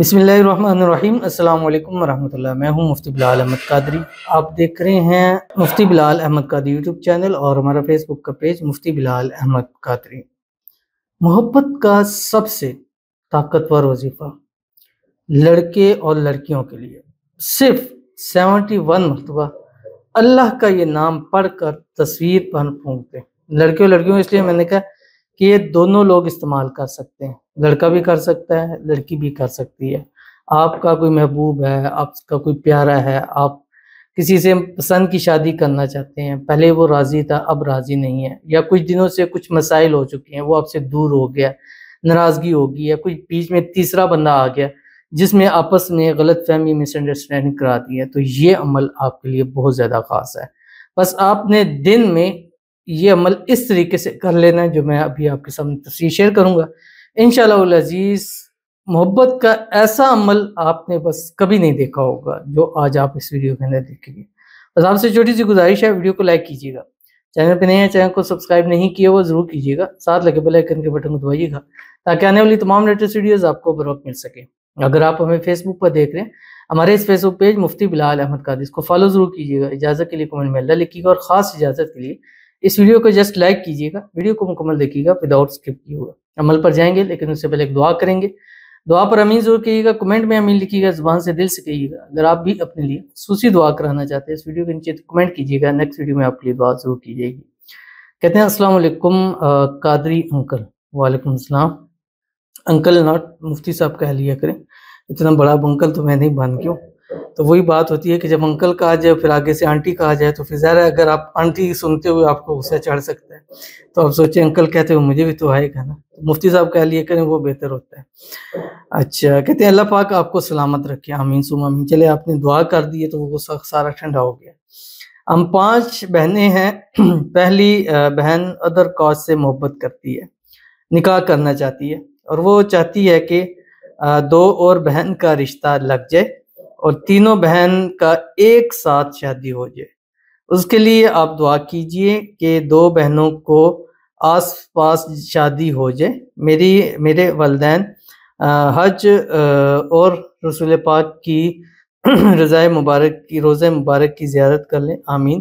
بسم اللہ الرحمن الرحیم السلام علیکم ورحمت اللہ میں ہوں مفتی بلال احمد قادری آپ دیکھ رہے ہیں مفتی بلال احمد قادری یوٹیوب چینل اور ہمارا فیس بک کا پیج مفتی بلال احمد قادری محبت کا سب سے طاقتور وظیفہ لڑکے اور لڑکیوں کے لیے صرف سیونٹی ون مرتبہ اللہ کا یہ نام پڑھ کر تصویر پر پھونکتے لڑکے اور لڑکیوں اس لیے میں نے کہا کہ یہ دونوں لوگ استعمال کر سکتے ہیں لڑکا بھی کر سکتا ہے لڑکی بھی کر سکتی ہے آپ کا کوئی محبوب ہے آپ کا کوئی پیارا ہے آپ کسی سے پسند کی شادی کرنا چاہتے ہیں پہلے وہ راضی تھا اب راضی نہیں ہے یا کچھ دنوں سے کچھ مسائل ہو چکے ہیں وہ آپ سے دور ہو گیا ناراضگی ہو گیا کچھ بیچ میں تیسرا بندہ آ گیا جس میں آپس میں غلط فہمی مس انڈرسٹینڈنگ کرا دی ہے تو یہ عمل آپ کے لیے بہت زیادہ خاص ہے بس آپ نے دن میں یہ عمل اس طریقے سے کر لینا ہے جو میں ابھی آپ کے سامنے تفصیل شیئر کروں گا انشاءاللہ العزیز محبت کا ایسا عمل آپ نے بس کبھی نہیں دیکھا ہوگا جو آج آپ اس ویڈیو کے اندر دیکھیں گے بس آپ سے چھوٹی سی گزارش ہے ویڈیو کو لائک کیجیے گا چینل پہ نہیں ہے چینل کو سبسکرائب نہیں کیا وہ ضرور کیجیے گا ساتھ لگے آئکن کے بٹن کو دبائیے گا تاکہ آنے والی تمام لیٹسٹ ویڈیوز آپ کو بروقت مل سکے اگر آپ ہمیں فیس بک پر دیکھ رہے ہیں ہمارے اس facebook page Mufti Bilal Ahmed Qadir کو فالو ضرور کیجیے گا اجازت کے لیے کمنٹ میں اللہ لکھیے گا اور خاص اجازت کے لیے اس ویڈیو کو جسٹ لائک کیجئے گا ویڈیو کو مکمل دیکھیے گا وداؤٹ اسکپ کی ہوگا عمل پر جائیں گے لیکن اس سے پہلے ایک دعا کریں گے دعا پر امین ضرور کہیے گا کمنٹ میں امین لکھیے گا زبان سے دل سے کہیے گا اگر آپ بھی اپنے لیے خصوصی دعا کرانا چاہتے ہیں اس ویڈیو کے نیچے تو کمنٹ کیجیے گا نیکسٹ ویڈیو میں آپ کے لیے دعا ضرور کی جائے گی کہتے ہیں السلام علیکم قادری انکل وعلیکم السلام انکل ناٹ مفتی صاحب کہہ لیا کریں اتنا بڑا بنکل تو میں نہیں بن کیوں تو وہی بات ہوتی ہے کہ جب انکل کہا جائے پھر آگے سے آنٹی کہا جائے تو پھر ظاہر ہے اگر آپ آنٹی سنتے ہوئے آپ کو غصہ چڑھ سکتا ہے تو آپ سوچیں انکل کہتے ہوئے مجھے بھی تو آئے گا نا مفتی صاحب کہہ لیے کریں وہ بہتر ہوتا ہے اچھا کہتے ہیں اللہ پاک آپ کو سلامت رکھے آمین سم امین چلے آپ نے دعا کر دی ہے تو وہ غصہ سارا ٹھنڈا ہو گیا ہم پانچ بہنیں ہیں پہلی بہن ادر کاز سے محبت کرتی ہے نکاح کرنا چاہتی ہے اور وہ چاہتی ہے کہ دو اور بہن کا رشتہ لگ جائے اور تینوں بہن کا ایک ساتھ شادی ہو جائے اس کے لیے آپ دعا کیجئے کہ دو بہنوں کو آس پاس شادی ہو جائے میری میرے والدین حج اور رسول پاک کی رضائے مبارک کی روزہ مبارک کی زیارت کر لیں آمین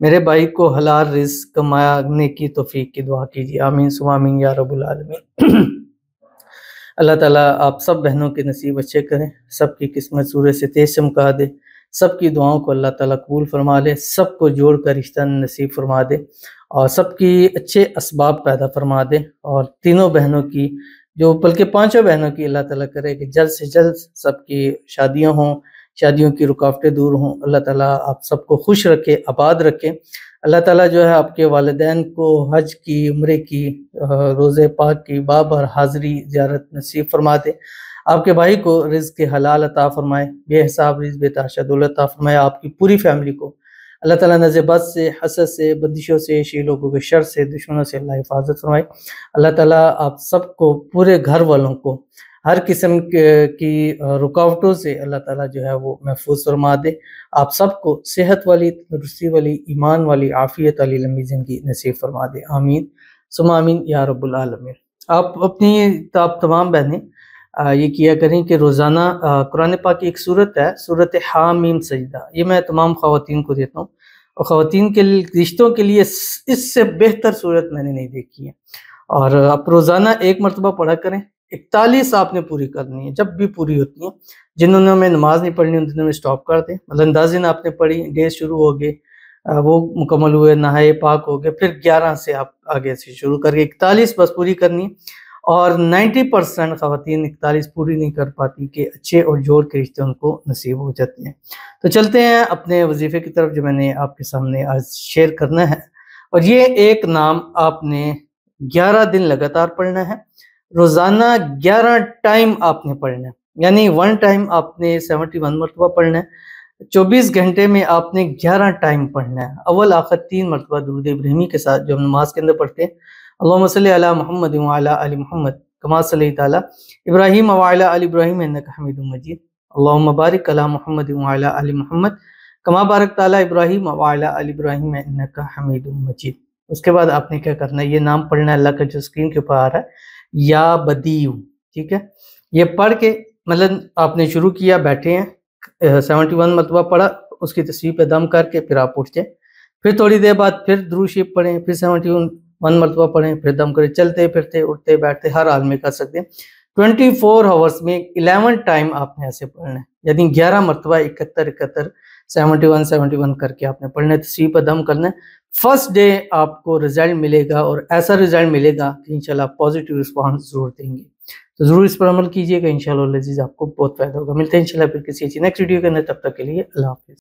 میرے بھائی کو حلال رزق کمانے کی توفیق کی دعا کیجیے آمین سوامین رب العالمین اللہ تعالیٰ آپ سب بہنوں کے نصیب اچھے کریں سب کی قسمت سورے سے تیز چمکا دے سب کی دعاؤں کو اللہ تعالیٰ قبول فرما لے سب کو جوڑ کر رشتہ نصیب فرما دے اور سب کی اچھے اسباب پیدا فرما دے اور تینوں بہنوں کی جو بلکہ پانچوں بہنوں کی اللہ تعالیٰ کرے کہ جلد سے جلد سب کی شادیاں ہوں شادیوں کی رکاوٹیں دور ہوں اللہ تعالیٰ آپ سب کو خوش رکھے آباد رکھے اللہ تعالیٰ جو ہے آپ کے والدین کو حج کی عمرے کی روزے پاک کی باب اور حاضری زیارت نصیب فرما دے آپ کے بھائی کو رزق کے حلال عطا فرمائے بے حساب رزق بے دولت عطا فرمائے آپ کی پوری فیملی کو اللہ تعالیٰ نذب سے حسد سے بندشوں سے شی لوگوں کے شر سے دشمنوں سے اللہ حفاظت فرمائے اللہ تعالیٰ آپ سب کو پورے گھر والوں کو ہر قسم کی رکاوٹوں سے اللہ تعالیٰ جو ہے وہ محفوظ فرما دے آپ سب کو صحت والی تندرستی والی ایمان والی عافیت والی لمبی زندگی نصیب فرما دے آمین سم آمین یا رب العالمین آپ اپنی آپ تمام بہنیں یہ کیا کریں کہ روزانہ قرآن پاک کی ایک صورت ہے صورت حامیم سجدہ یہ میں تمام خواتین کو دیتا ہوں اور خواتین کے رشتوں کے لیے اس سے بہتر صورت میں نے نہیں دیکھی ہے اور آپ روزانہ ایک مرتبہ پڑھا کریں اکتالیس آپ نے پوری کرنی ہے جب بھی پوری ہوتی ہیں جنہوں نے ہمیں نماز نہیں پڑھنی ان دنوں میں سٹاپ کر دیں مطلب اندازن آپ نے پڑھی ڈے شروع ہو گئے وہ مکمل ہوئے نہائے پاک ہو گئے پھر گیارہ سے آپ آگے سے شروع کر کے اکتالیس بس پوری کرنی ہے اور نائنٹی پرسنٹ خواتین اکتالیس پوری نہیں کر پاتی کہ اچھے اور جوڑ کے رشتے ان کو نصیب ہو جاتے ہیں تو چلتے ہیں اپنے وظیفے کی طرف جو میں نے آپ کے سامنے آج شیئر کرنا ہے اور یہ ایک نام آپ نے گیارہ دن لگاتار پڑھنا ہے روزانہ گیارہ ٹائم آپ نے پڑھنا ہے یعنی ون ون ٹائم آپ نے سیونٹی مرتبہ پڑھنا ہے چوبیس گھنٹے میں آپ نے گیارہ ٹائم پڑھنا ہے اول آخر تین مرتبہ درود ابراہیمی کے ساتھ جو ہم نماز کے اندر پڑھتے ہیں اللہ صلی علی محمد وعلی علی محمد کما صلی تعالیٰ ابراہیم وعلی علی ابراہیم انکا حمید مجید اللہ مبارک علی محمد وعلی علی محمد کما بارک تعالی ابراہیم وعلی علی ابراہیم انکا حمید مجید اس کے بعد آپ نے کیا کرنا ہے یہ نام پڑھنا ہے اللہ کا جو سکرین کے اوپر آ رہا ہے یا بدیو ٹھیک ہے یہ پڑھ کے مطلب آپ نے شروع کیا بیٹھے ہیں سیونٹی ون پڑھا اس کی تصویر پہ دم کر کے پھر آپ جائیں پھر تھوڑی دیر بعد پھر دروشی پھر سیونٹی ون ون مرتبہ پڑھیں پھر دم کریں چلتے پھرتے اٹھتے بیٹھتے ہر حال میں کر سکتے ہیں ٹوینٹی فور آورس میں الیون ٹائم آپ نے ایسے پڑھنا ہے یعنی گیارہ مرتبہ اکہتر اکہتر سیونٹی ون سیونٹی ون کر کے آپ نے پڑھنا ہے تصویر پہ دم کرنا ہے فرسٹ ڈے آپ کو رزلٹ ملے گا اور ایسا ریزلٹ ملے گا کہ انشاءاللہ پوزیٹیو آپ پازیٹیو رسپانس ضرور دیں گے تو ضرور اس پر عمل کیجیے گا انشاءاللہ اللہ لذیذ آپ کو بہت فائدہ ہوگا ملتے ہیں انشاءاللہ پھر کسی نیکسٹ ویڈیو کے اندر تب تک کے لیے اللہ حافظ